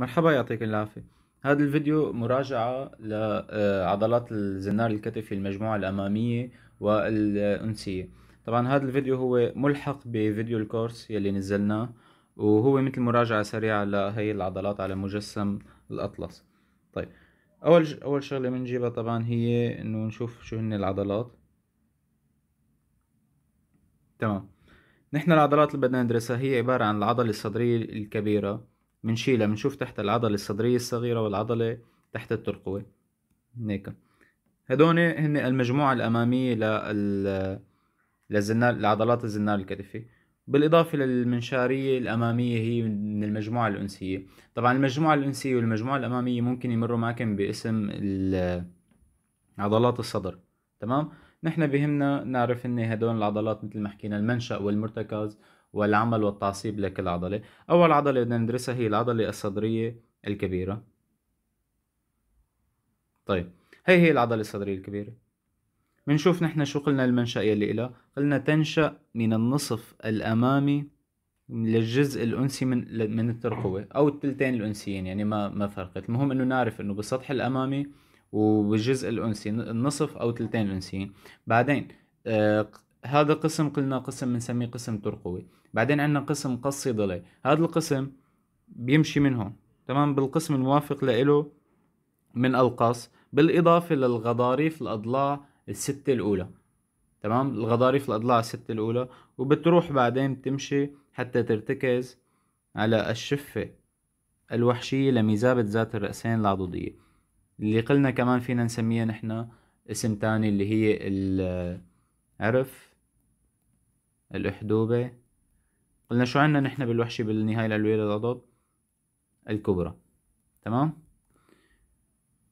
مرحبا يعطيك العافية هذا الفيديو مراجعة لعضلات الزنار الكتفي المجموعة الأمامية والأنسية طبعا هذا الفيديو هو ملحق بفيديو الكورس يلي نزلناه وهو مثل مراجعة سريعة لهي العضلات على مجسم الأطلس طيب أول ج... أول شغلة بنجيبها طبعا هي إنه نشوف شو هن العضلات تمام نحن العضلات اللي بدنا ندرسها هي عبارة عن العضلة الصدرية الكبيرة بنشيلها بنشوف تحت العضلة الصدرية الصغيرة والعضلة تحت الترقوة هيك هدول هن المجموعة الأمامية لل للزنار لعضلات الزنار الكتفي بالإضافة للمنشارية الأمامية هي من المجموعة الأنسية طبعا المجموعة الأنسية والمجموعة الأمامية ممكن يمروا معكم باسم عضلات الصدر تمام نحن بهمنا نعرف ان هدول العضلات مثل ما حكينا المنشأ والمرتكز والعمل والتعصيب لكل عضلة أول عضلة بدنا ندرسها هي العضلة الصدرية الكبيرة طيب هي هي العضلة الصدرية الكبيرة بنشوف نحن شو قلنا المنشأ يلي إلها قلنا تنشأ من النصف الأمامي للجزء الأنسي من من الترقوة أو التلتين الأنسيين يعني ما ما فرقت المهم إنه نعرف إنه بالسطح الأمامي وبالجزء الأنسي النصف أو تلتين الأنسيين بعدين آه، هذا قسم قلنا قسم بنسميه قسم ترقوي بعدين عندنا قسم قصي ضلعي هذا القسم بيمشي من هون تمام بالقسم الموافق له من القص بالإضافة للغضاريف الأضلاع الستة الأولى تمام الغضاريف الأضلاع الستة الأولى وبتروح بعدين تمشي حتى ترتكز على الشفة الوحشية لميزابة ذات الرأسين العضدية اللي قلنا كمان فينا نسميها نحن اسم تاني اللي هي عرف الأحدوبة قلنا شو عنا نحن بالوحشي بالنهاية العلوية للعضد الكبرى تمام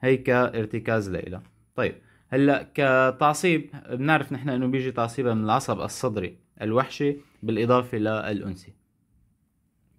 هي كارتكاز لإلها طيب هلا كتعصيب بنعرف نحن انه بيجي تعصيبها من العصب الصدري الوحشي بالاضافه للانسي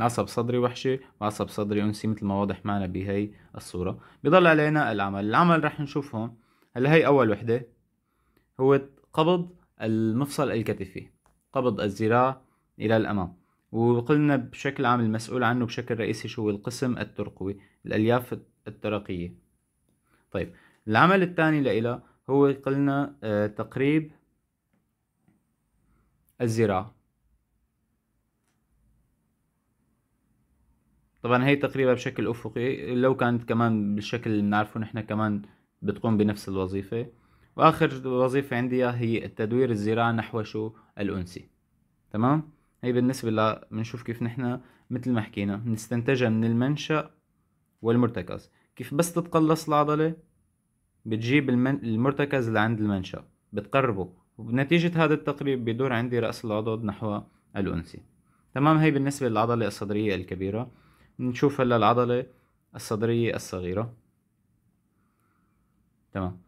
عصب صدري وحشي وعصب صدري انسي مثل ما واضح معنا بهي الصوره بضل علينا العمل العمل رح نشوف هون هلا هي اول وحده هو قبض المفصل الكتفي قبض الذراع إلى الأمام وقلنا بشكل عام المسؤول عنه بشكل رئيسي شو القسم الترقوي الألياف الترقية طيب العمل الثاني لإله هو قلنا آه، تقريب الذراع طبعا هي تقريبا بشكل افقي لو كانت كمان بالشكل اللي بنعرفه نحن كمان بتقوم بنفس الوظيفه واخر وظيفه عندي هي التدوير الزراعي نحو شو الانسي تمام هي بالنسبه ل بنشوف كيف نحن مثل ما حكينا بنستنتجها من المنشا والمرتكز كيف بس تتقلص العضله بتجيب المن... المرتكز اللي عند المنشا بتقربه وبنتيجه هذا التقريب بيدور عندي راس العضد نحو الانسي تمام هي بالنسبه للعضله الصدريه الكبيره نشوف هلا العضله الصدريه الصغيره تمام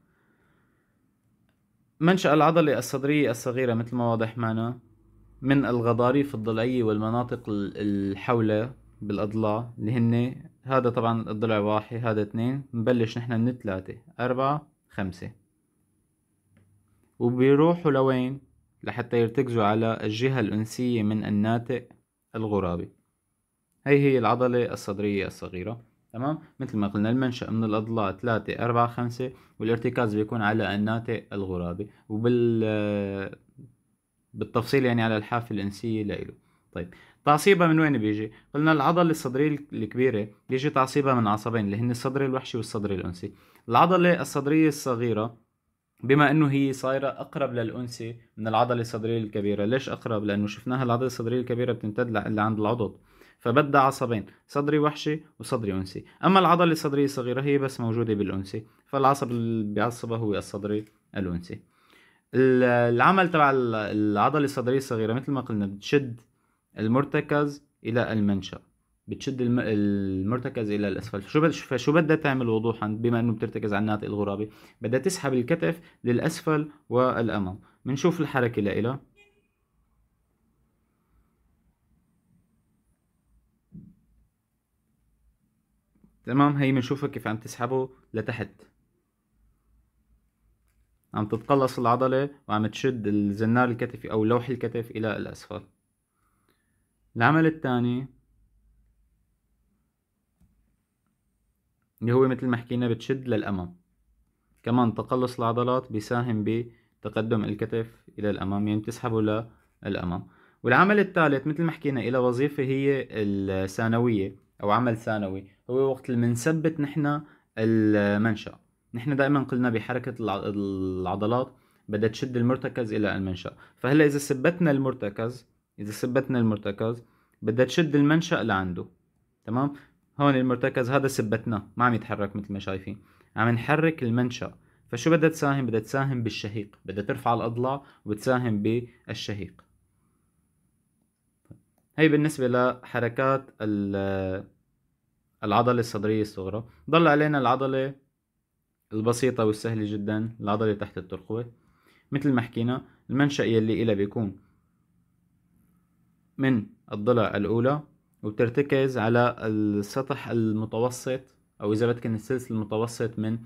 منشأ العضلة الصدرية الصغيرة مثل ما واضح معنا من الغضاريف الضلعية والمناطق الحولة بالأضلاع اللي هن هذا طبعا الضلع واحد هذا اثنين نبلش نحن من ثلاثة أربعة خمسة وبيروحوا لوين لحتى يرتكزوا على الجهة الأنسية من الناتئ الغرابي هي هي العضلة الصدرية الصغيرة تمام مثل ما قلنا المنشأ من الأضلاع 3 4 5 والارتكاز بيكون على الناتئ الغرابي وبال بالتفصيل يعني على الحافة الإنسية لإله طيب تعصيبها من وين بيجي؟ قلنا العضلة الصدرية الكبيرة بيجي تعصيبها من عصبين اللي هن الصدر الوحشي والصدر الانسي العضلة الصدرية الصغيرة بما انه هي صايره اقرب للانثى من العضله الصدريه الكبيره، ليش اقرب؟ لانه شفناها العضله الصدريه الكبيره بتمتد لعند العضد، فبدها عصبين صدري وحشي وصدري انسي اما العضله الصدريه الصغيره هي بس موجوده بالانسي فالعصب اللي بيعصبها هو الصدري الانسي العمل تبع العضله الصدريه الصغيره مثل ما قلنا بتشد المرتكز الى المنشا بتشد المرتكز الى الاسفل شو فشو بدها تعمل وضوحا بما انه بترتكز على الناتق الغرابي بدها تسحب الكتف للاسفل والامام بنشوف الحركه لها تمام هي بنشوفها كيف عم تسحبه لتحت عم تتقلص العضلة وعم تشد الزنار الكتفي أو لوح الكتف إلى الأسفل العمل الثاني اللي هو مثل ما حكينا بتشد للأمام كمان تقلص العضلات بيساهم بتقدم الكتف إلى الأمام يعني بتسحبه للأمام والعمل الثالث مثل ما حكينا إلى وظيفة هي الثانوية أو عمل ثانوي هو وقت اللي بنثبت نحن المنشأ نحن دائما قلنا بحركة العضلات بدها تشد المرتكز إلى المنشأ فهلا إذا ثبتنا المرتكز إذا ثبتنا المرتكز بدها تشد المنشأ لعنده تمام هون المرتكز هذا ثبتناه ما عم يتحرك مثل ما شايفين عم نحرك المنشأ فشو بدها تساهم بدها تساهم بالشهيق بدها ترفع الأضلاع وتساهم بالشهيق هي بالنسبة لحركات العضلة الصدرية الصغرى ضل علينا العضلة البسيطة والسهلة جدا العضلة تحت الترقوة مثل ما حكينا المنشأ يلي إلها بيكون من الضلع الأولى وبترتكز على السطح المتوسط أو إذا بدكن السلسلة المتوسط من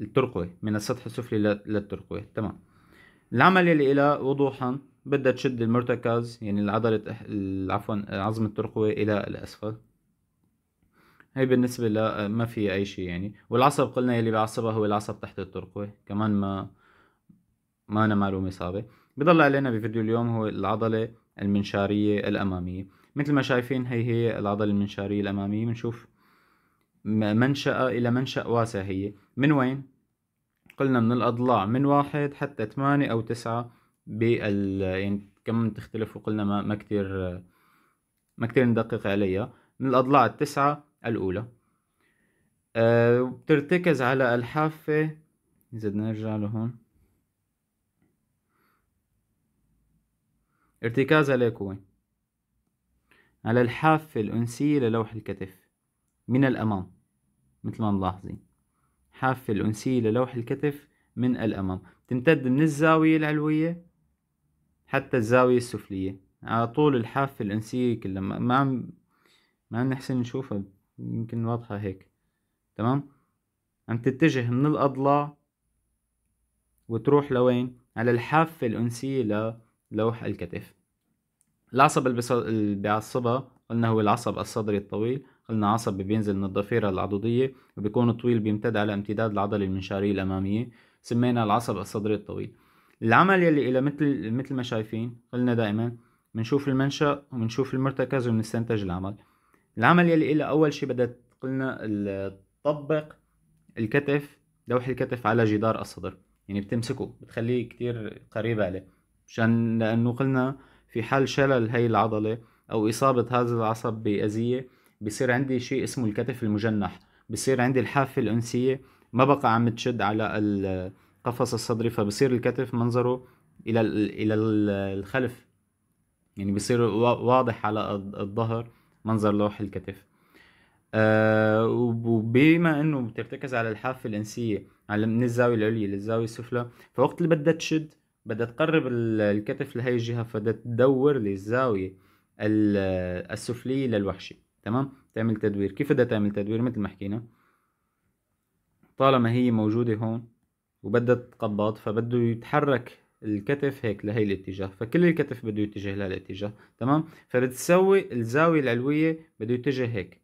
الترقوة من السطح السفلي للترقوة تمام العمل يلي إلها وضوحا بدها تشد المرتكز يعني العضلة عفوا عظم الترقوة إلى الأسفل هي بالنسبة لا ما في أي شيء يعني والعصب قلنا يلي بيعصبها هو العصب تحت الترقوة كمان ما ما أنا معلومة صعبة بضل علينا بفيديو اليوم هو العضلة المنشارية الأمامية مثل ما شايفين هي هي العضلة المنشارية الأمامية بنشوف منشأة إلى منشأ واسع هي من وين؟ قلنا من الأضلاع من واحد حتى ثمانية أو تسعة بال يعني كم تختلف وقلنا ما ما كثير ما كثير ندقق عليها من الأضلاع التسعة الأولى أه بترتكز على الحافة إذا بدنا نرجع لهون ارتكازها وين على الحافة الأنسية للوح الكتف من الأمام مثل ما ملاحظين حافة الأنسية للوح الكتف من الأمام تمتد من الزاوية العلوية حتى الزاوية السفلية على طول الحافة الأنسية كلها ما عم ما عم نحسن نشوفها يمكن واضحة هيك تمام عم تتجه من الأضلاع وتروح لوين على الحافة الأنسية للوح الكتف العصب اللي بيعصبها قلنا هو العصب الصدري الطويل قلنا عصب بينزل من الضفيرة العضدية وبيكون طويل بيمتد على امتداد العضلة المنشارية الأمامية سمينا العصب الصدري الطويل العمل يلي إلى مثل مثل ما شايفين قلنا دائما بنشوف المنشأ وبنشوف المرتكز وبنستنتج العمل العمل يلي إلى أول شيء بدها قلنا تطبق الكتف لوح الكتف على جدار الصدر يعني بتمسكه بتخليه كتير قريب عليه مشان لأنه قلنا في حال شلل هي العضلة أو إصابة هذا العصب بأذية بصير عندي شيء اسمه الكتف المجنح بصير عندي الحافة الأنسية ما بقى عم تشد على قفص الصدري فبصير الكتف منظره الى الى الخلف يعني بصير واضح على الظهر منظر لوح الكتف آه وبما انه بترتكز على الحافه الانسيه على من الزاويه العليا للزاويه السفلى فوقت اللي بدها تشد بدها تقرب الكتف لهي الجهه فبدها تدور للزاويه السفليه للوحشه تمام تعمل تدوير كيف بدها تعمل تدوير مثل ما حكينا طالما هي موجوده هون وبدها تقبض فبده يتحرك الكتف هيك لهي الاتجاه فكل الكتف بده يتجه لهي الاتجاه تمام فبتسوي الزاوية العلوية بده يتجه هيك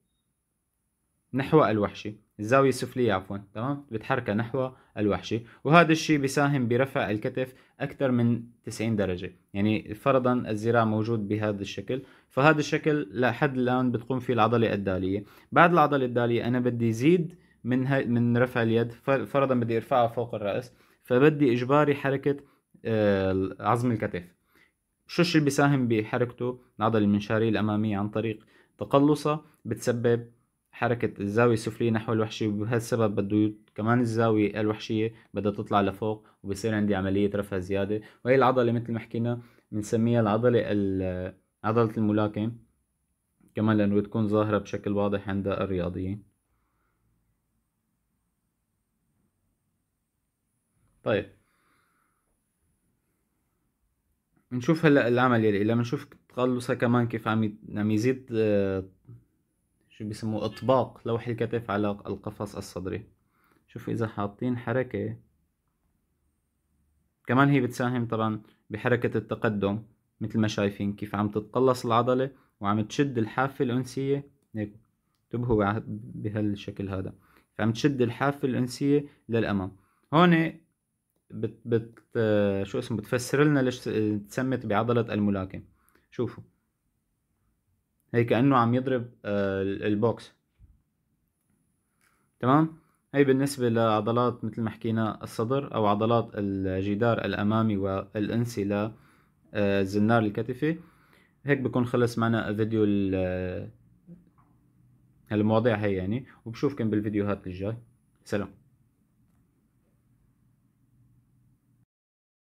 نحو الوحشي الزاوية السفلية عفوا تمام بتحركها نحو الوحشي وهذا الشيء بيساهم برفع الكتف أكثر من 90 درجة يعني فرضا الذراع موجود بهذا الشكل فهذا الشكل لحد الآن بتقوم فيه العضلة الدالية بعد العضلة الدالية أنا بدي زيد من هاي من رفع اليد فرضا بدي ارفعها فوق الراس فبدي اجباري حركه آه، عظم الكتف شو الشيء بيساهم بحركته العضلة المنشارية الأمامية عن طريق تقلصها بتسبب حركة الزاوية السفلية نحو الوحشية وبهالسبب بده كمان الزاوية الوحشية بدها تطلع لفوق وبصير عندي عملية رفع زيادة وهي العضلة مثل ما حكينا بنسميها العضلة عضلة الملاكم كمان لأنه بتكون ظاهرة بشكل واضح عند الرياضيين طيب نشوف هلا العمل يلي لما نشوف تقلصها كمان كيف عم عم يزيد آه، شو بيسموه اطباق لوح الكتف على القفص الصدري شوف اذا حاطين حركة كمان هي بتساهم طبعا بحركة التقدم مثل ما شايفين كيف عم تتقلص العضلة وعم تشد الحافة الأنسية هيك انتبهوا بهالشكل هذا فعم تشد الحافة الأنسية للأمام هون بت بت آه، شو اسمه بتفسر لنا ليش تسمت بعضلة الملاكم شوفوا هي كأنه عم يضرب آه، البوكس تمام هي بالنسبة لعضلات مثل ما حكينا الصدر أو عضلات الجدار الأمامي والأنسي للزنار آه، الكتفي هيك بكون خلص معنا فيديو هالمواضيع هي يعني وبشوفكم بالفيديوهات الجاي سلام